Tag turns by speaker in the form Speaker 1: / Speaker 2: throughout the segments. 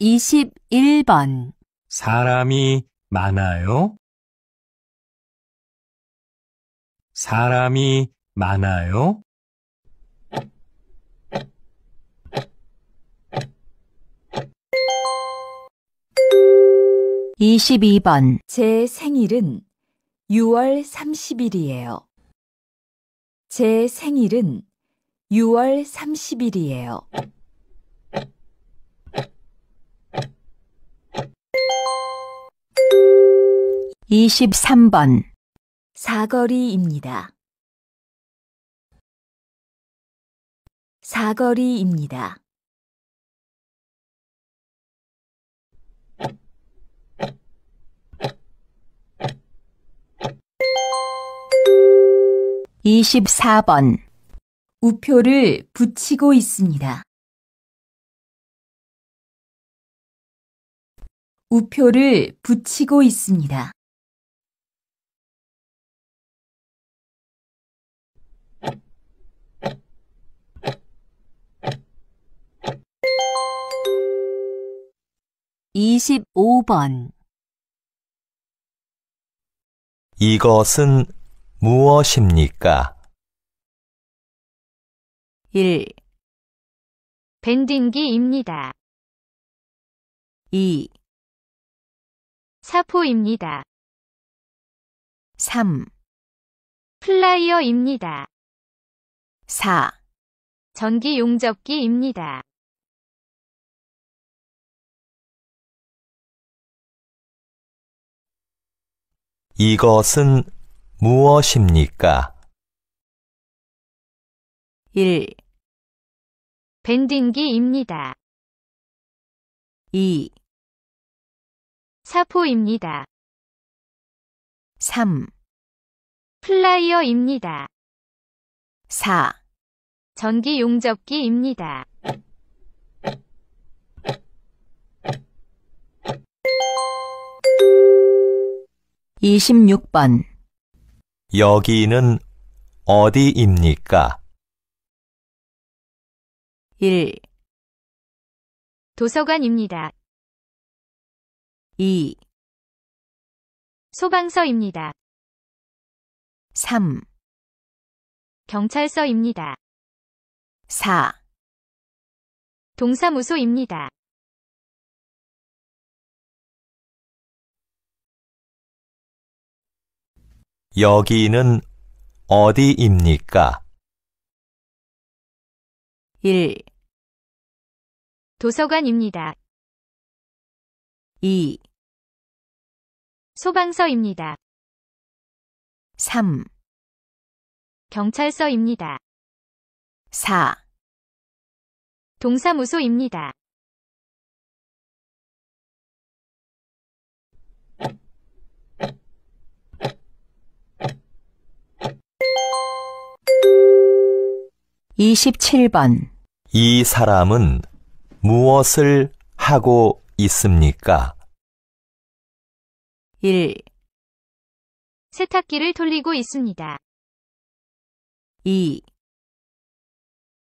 Speaker 1: 21번
Speaker 2: 사람이 많아요? 사람이 많아요?
Speaker 3: 22번 제 생일은 6월 30일이에요. 제 생일은 6월 30일이에요.
Speaker 4: 23번 사거리입니다.
Speaker 1: 사거리입니다.
Speaker 4: 24번 우표를 붙이고 있습니다.
Speaker 1: 우표를 붙이고 있습니다.
Speaker 4: 이십번
Speaker 5: 이것은 무엇입니까?
Speaker 1: 1. 밴딩기입니다. 2. 사포입니다. 3, 플라이어입니다. 4, 전기 용접기입니다. '이것은 무엇입니까? 1, 밴딩기입니다. 2, 사포입니다. 3. 플라이어입니다.
Speaker 4: 4. 전기 용접기입니다. 26번
Speaker 5: 여기는 어디입니까?
Speaker 1: 1. 도서관입니다. 2. 소방서입니다. 3. 경찰서입니다. 4. 동사무소입니다. '여기는 어디입니까?' 1. 도서관입니다. 2. 소방서입니다. 3 경찰서입니다. 4 동사무소입니다.
Speaker 4: 27번
Speaker 5: 이 사람은 무엇을 하고 있습니까?
Speaker 1: 1 세탁기를 돌리고 있습니다. 2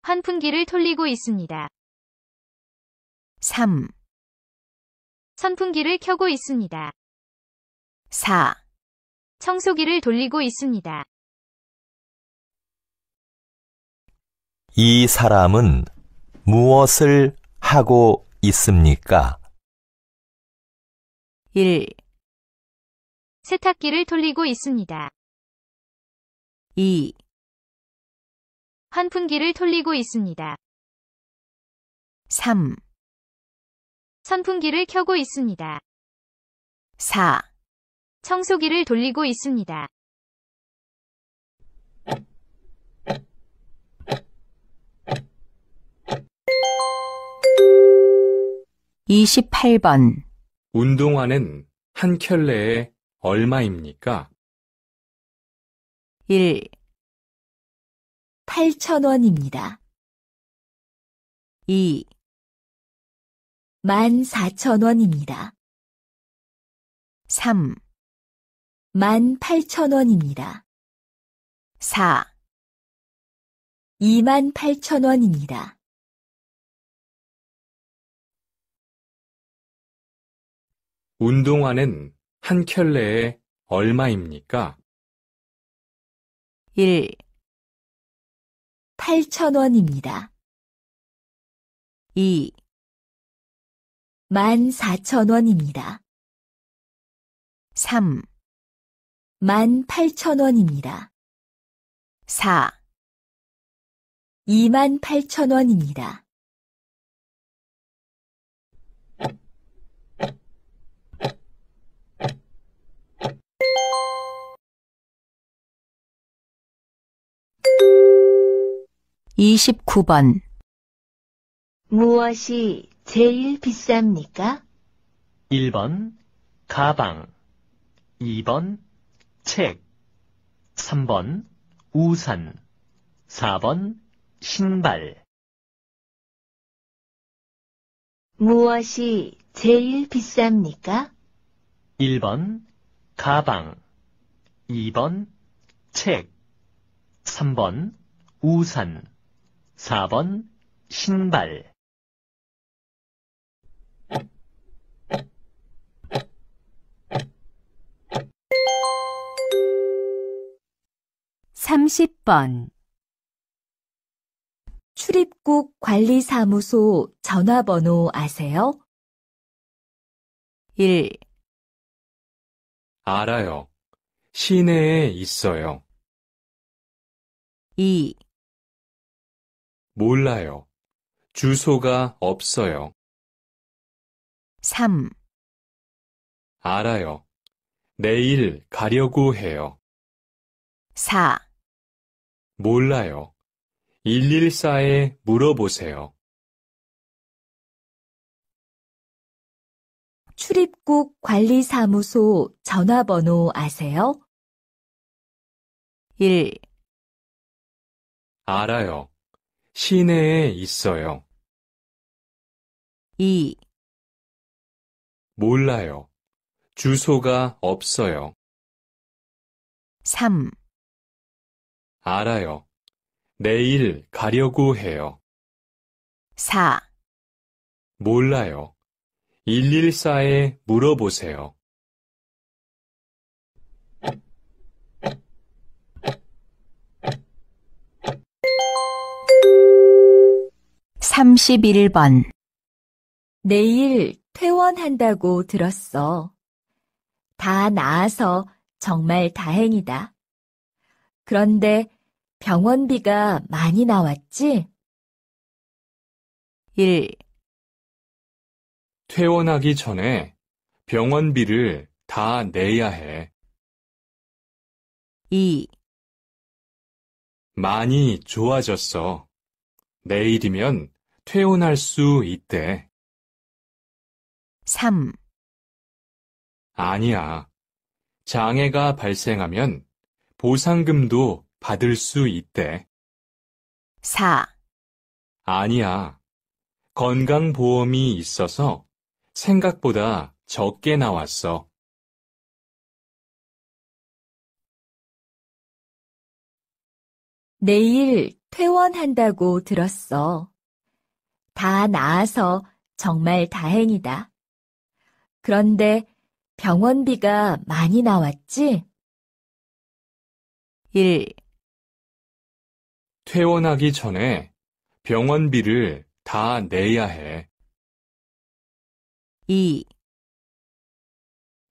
Speaker 1: 환풍기를 돌리고 있습니다. 3 선풍기를 켜고 있습니다. 4 청소기를 돌리고 있습니다. 이 사람은 무엇을 하고 있습니까? 1. 세탁기를 돌리고 있습니다. 2. 환풍기를 돌리고 있습니다. 3. 선풍기를 켜고 있습니다. 4. 청소기를 돌리고 있습니다.
Speaker 3: 28번
Speaker 2: 운동화는 한 켤레에 얼마입니까?
Speaker 1: 1. 8,000원입니다. 2. 14,000원입니다. 3. 18,000원입니다. 4. 28,000원입니다. '운동화는 한 켤레에 얼마입니까? 1. 8,000원입니다. 2. 14,000원입니다. 3. 18,000원입니다. 4. 28,000원입니다.
Speaker 4: 29번 무엇이 제일 비쌉니까?
Speaker 5: 1번 가방 2번 책 3번 우산 4번 신발
Speaker 4: 무엇이 제일 비쌉니까?
Speaker 5: 1번 가방 2번 책 3번 우산 4번 신발
Speaker 4: 30번 출입국 관리사무소
Speaker 1: 전화번호 아세요? 1. 알아요. 시내에 있어요. 2. 몰라요. 주소가 없어요. 3. 알아요.
Speaker 2: 내일 가려고 해요. 4. 몰라요. 114에 물어보세요.
Speaker 1: 출입국 관리사무소 전화번호 아세요? 1. 알아요. 시내에 있어요. 2. 몰라요. 주소가 없어요. 3.
Speaker 2: 알아요. 내일 가려고 해요. 4. 몰라요. 114에 물어보세요.
Speaker 3: (31번) 내일 퇴원한다고 들었어.
Speaker 4: 다 나아서 정말 다행이다. 그런데 병원비가 많이 나왔지? 1.
Speaker 2: 퇴원하기 전에 병원비를 다 내야 해. 2. 많이 좋아졌어. 내일이면 퇴원할 수 있대. 3. 아니야. 장애가 발생하면 보상금도 받을 수 있대. 4. 아니야. 건강보험이 있어서 생각보다 적게 나왔어.
Speaker 4: 내일 퇴원한다고 들었어. 다 나아서 정말 다행이다. 그런데 병원비가
Speaker 1: 많이 나왔지? 1.
Speaker 2: 퇴원하기 전에 병원비를 다 내야 해. 2.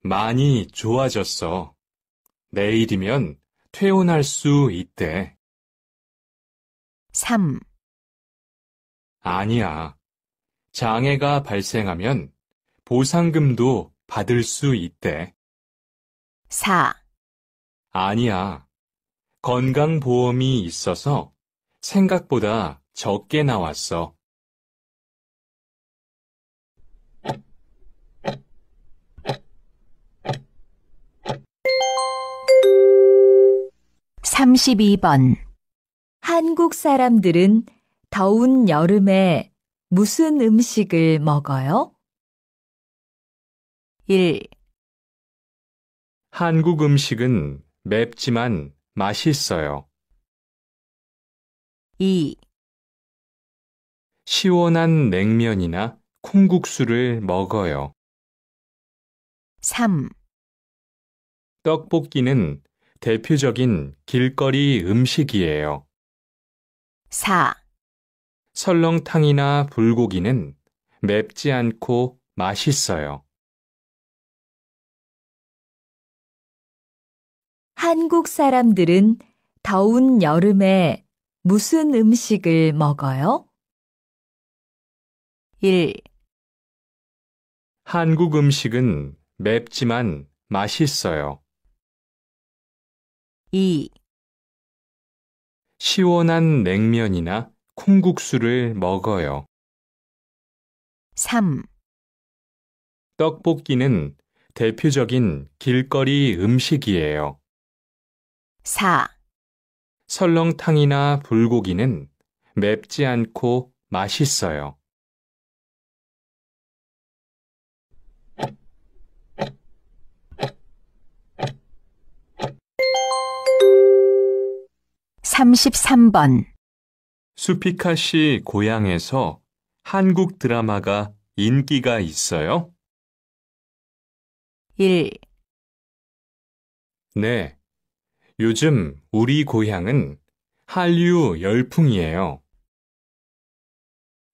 Speaker 2: 많이 좋아졌어. 내일이면 퇴원할 수 있대. 3. 아니야. 장애가 발생하면 보상금도 받을 수 있대. 4. 아니야. 건강보험이 있어서 생각보다 적게 나왔어.
Speaker 3: 32번 한국 사람들은 더운 여름에 무슨 음식을 먹어요? 1.
Speaker 2: 한국 음식은 맵지만 맛있어요. 2. 시원한
Speaker 1: 냉면이나
Speaker 2: 콩국수를 먹어요. 3. 떡볶이는 대표적인 길거리 음식이에요. 4. 설렁탕이나 불고기는 맵지 않고 맛있어요.
Speaker 1: 한국 사람들은 더운 여름에 무슨 음식을 먹어요? 1.
Speaker 2: 한국 음식은 맵지만 맛있어요. 2. 시원한 냉면이나 콩국수를 먹어요. 3. 떡볶이는 대표적인 길거리 음식이에요. 4. 설렁탕이나 불고기는 맵지 않고 맛있어요.
Speaker 4: 33번
Speaker 2: 수피카 씨 고향에서 한국 드라마가 인기가 있어요? 1. 네. 요즘 우리 고향은 한류 열풍이에요.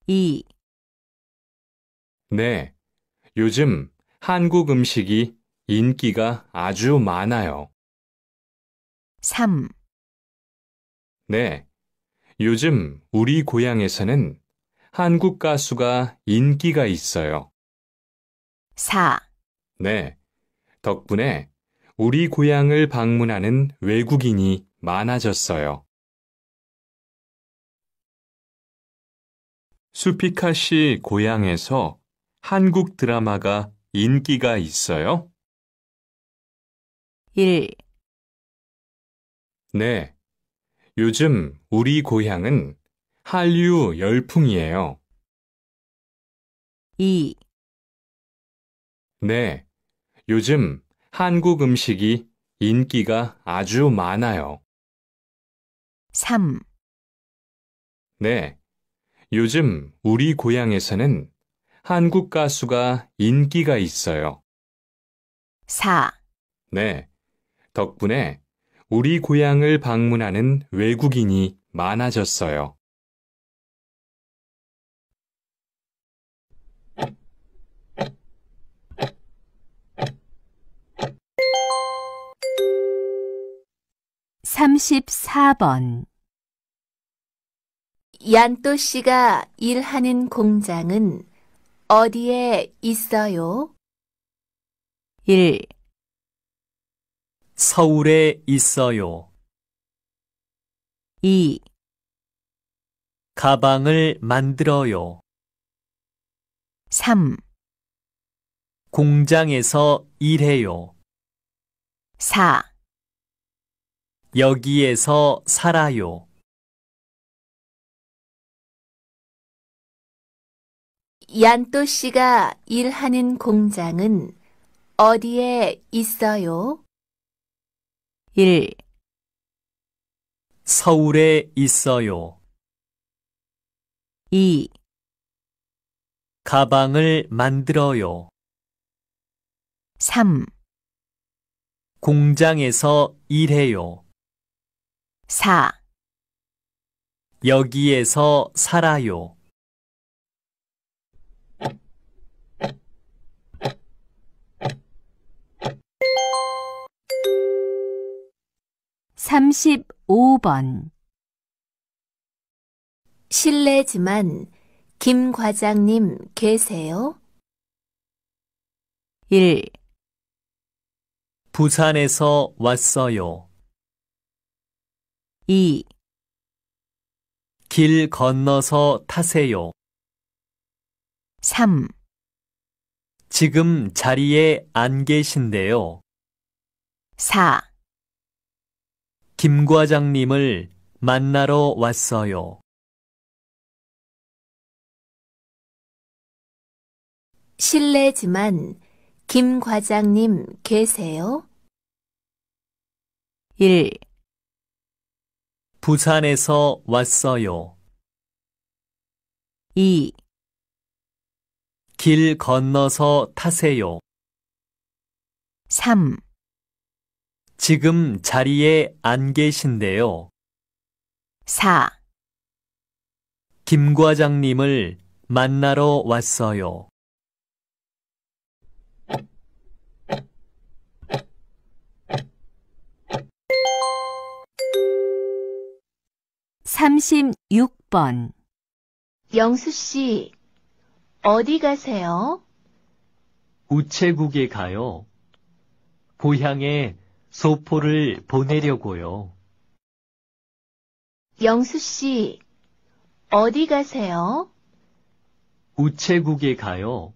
Speaker 2: 2. 네. 요즘 한국 음식이 인기가 아주 많아요. 3. 네. 요즘 우리 고향에서는 한국 가수가 인기가 있어요. 4. 네. 덕분에 우리 고향을 방문하는 외국인이 많아졌어요. 수피카 씨 고향에서 한국 드라마가 인기가 있어요? 1. 네. 요즘 우리 고향은 한류 열풍이에요. 2. 네. 요즘 한국 음식이 인기가 아주 많아요. 3. 네. 요즘 우리 고향에서는 한국 가수가 인기가 있어요. 4. 네. 덕분에 우리 고향을 방문하는 외국인이 많아졌어요.
Speaker 4: 삼십번 얀또 씨가 일하는 공장은 어디에 있어요? 1.
Speaker 5: 서울에 있어요. 2. 가방을 만들어요. 3. 공장에서 일해요. 4. 여기에서 살아요.
Speaker 4: 1. 얀또 씨가 일하는 공장은 어디에 있어요?
Speaker 5: 1. 서울에 있어요. 2. 가방을 만들어요. 3. 공장에서 일해요. 4. 여기에서 살아요.
Speaker 4: 35번 실례지만 김 과장님 계세요? 1.
Speaker 5: 부산에서 왔어요. 2. 길 건너서 타세요. 3. 지금 자리에 안 계신데요. 4. 김 과장님을
Speaker 1: 만나러 왔어요.
Speaker 4: 실례지만 김 과장님 계세요? 1.
Speaker 5: 부산에서 왔어요. 2. 길 건너서 타세요. 3. 지금 자리에 안 계신데요. 4. 김 과장님을 만나러 왔어요.
Speaker 4: 36번 영수 씨, 어디 가세요?
Speaker 5: 우체국에 가요. 고향에 소포를 보내려고요.
Speaker 4: 영수 씨, 어디 가세요?
Speaker 5: 우체국에 가요.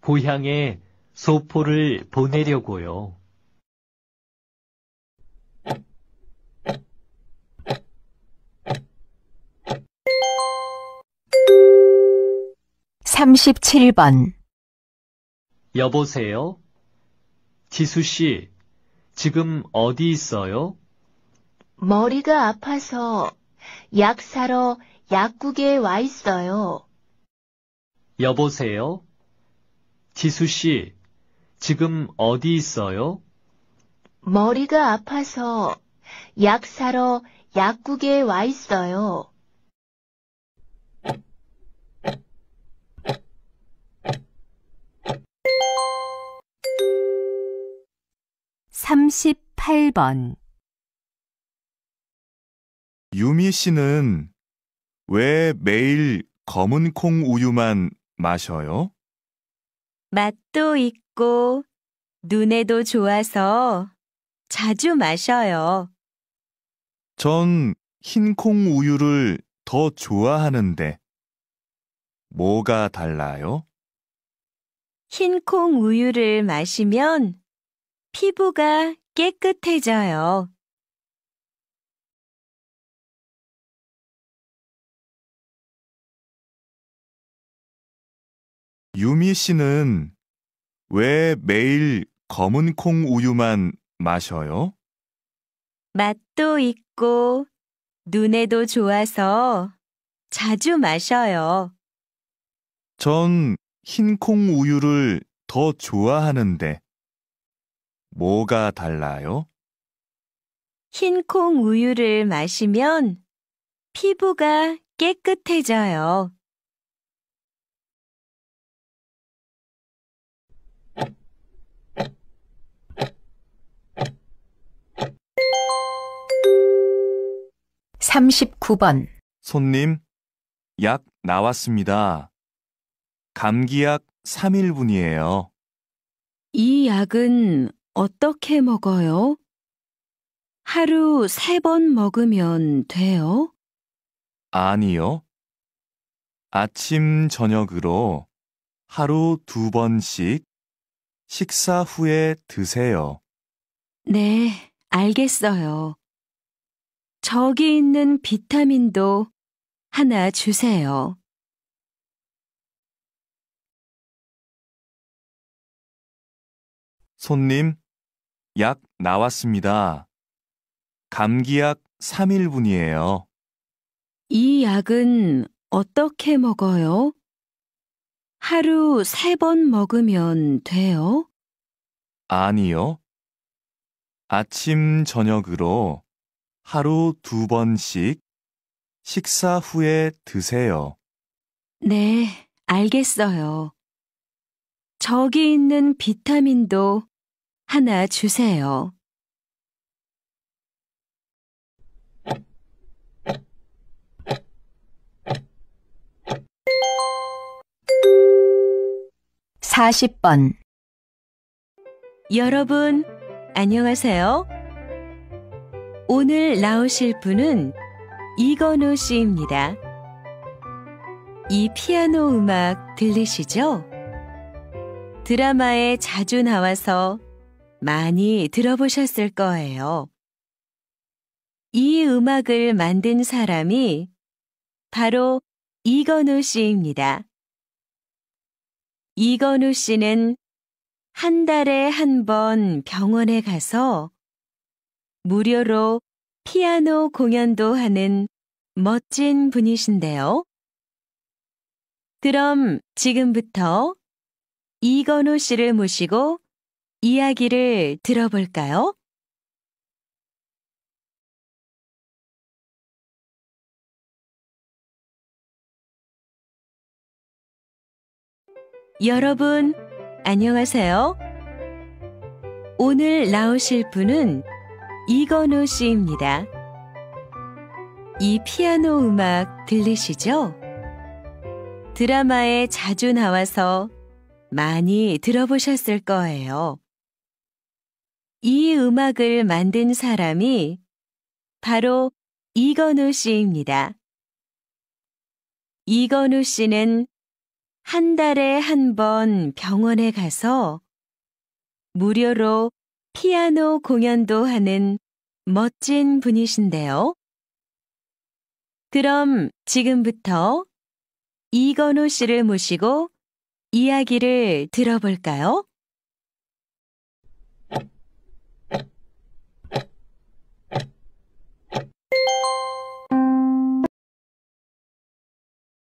Speaker 5: 고향에 소포를 보내려고요.
Speaker 4: (37번)
Speaker 5: 여보세요? 지수 씨, 지금 어디 있어요?
Speaker 4: 머리가 아파서 약 사러 약국에 와 있어요.
Speaker 5: 여보세요? 지수 씨, 지금 어디 있어요?
Speaker 4: 머리가 아파서 약 사러 약국에 와 있어요. 38번
Speaker 6: 유미 씨는 왜 매일 검은 콩 우유만 마셔요?
Speaker 3: 맛도 있고 눈에도 좋아서 자주 마셔요.
Speaker 6: 전 흰콩 우유를 더 좋아하는데 뭐가 달라요?
Speaker 3: 흰콩 우유를 마시면 피부가 깨끗해져요.
Speaker 6: 유미 씨는 왜 매일 검은 콩 우유만 마셔요?
Speaker 3: 맛도 있고 눈에도 좋아서 자주 마셔요.
Speaker 6: 전 흰콩 우유를 더 좋아하는데. 뭐가 달라요?
Speaker 3: 흰콩 우유를 마시면 피부가 깨끗해져요. 삼십번 손님,
Speaker 6: 약 나왔습니다. 감기약 3일분이에요.
Speaker 3: 이 약은 어떻게 먹어요? 하루 세 번 먹으면 돼요?
Speaker 6: 아니요. 아침, 저녁으로 하루 두 번씩 식사 후에 드세요.
Speaker 3: 네, 알겠어요. 저기 있는 비타민도 하나 주세요.
Speaker 2: 손님, 약 나왔습니다. 감기약 3일분이에요.
Speaker 3: 이 약은 어떻게 먹어요? 하루 세 번 먹으면 돼요?
Speaker 6: 아니요. 아침, 저녁으로 하루 두 번씩 식사 후에 드세요.
Speaker 3: 네, 알겠어요. 저기 있는 비타민도 하나 주세요. 4 0번 여러분, 안녕하세요. 오늘 나오실 분은 이건우 씨입니다. 이 피아노 음악 들리시죠? 드라마에 자주 나와서 많이 들어보셨을 거예요. 이 음악을 만든 사람이 바로 이건우 씨입니다. 이건우 씨는 한 달에 한 번 병원에 가서 무료로 피아노 공연도 하는 멋진 분이신데요. 그럼 지금부터 이건우 씨를 모시고 이야기를 들어볼까요? 여러분, 안녕하세요. 오늘 나오실 분은 이건우 씨입니다. 이 피아노 음악 들리시죠? 드라마에 자주 나와서 많이 들어보셨을 거예요. 이 음악을 만든 사람이 바로 이건우 씨입니다. 이건우 씨는 한 달에 한 번 병원에 가서 무료로 피아노 공연도 하는 멋진 분이신데요. 그럼 지금부터 이건우 씨를 모시고 이야기를 들어볼까요?
Speaker 1: Thank you.